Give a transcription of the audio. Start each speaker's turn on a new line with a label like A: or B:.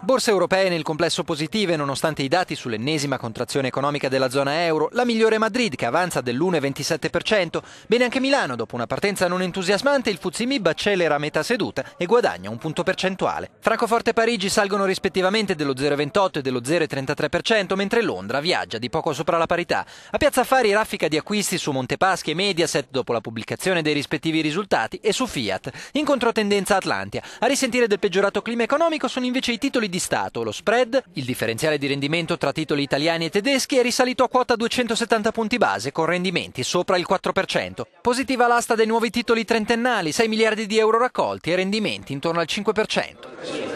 A: Borse europee nel complesso positive nonostante i dati sull'ennesima contrazione economica della zona euro, la migliore Madrid che avanza dell'1,27%, bene anche Milano dopo una partenza non entusiasmante il Fuzimib accelera a metà seduta e guadagna un punto percentuale. Francoforte e Parigi salgono rispettivamente dello 0,28 e dello 0,33% mentre Londra viaggia di poco sopra la parità. A Piazza Affari raffica di acquisti su Montepaschi e Mediaset dopo la pubblicazione dei rispettivi risultati e su Fiat, in controtendenza Atlantia. A risentire del peggiorato clima economico sono invece i titoli titoli di Stato. Lo spread, il differenziale di rendimento tra titoli italiani e tedeschi, è risalito a quota 270 punti base con rendimenti sopra il 4%. Positiva l'asta dei nuovi titoli trentennali, 6 miliardi di euro raccolti e rendimenti intorno al 5%.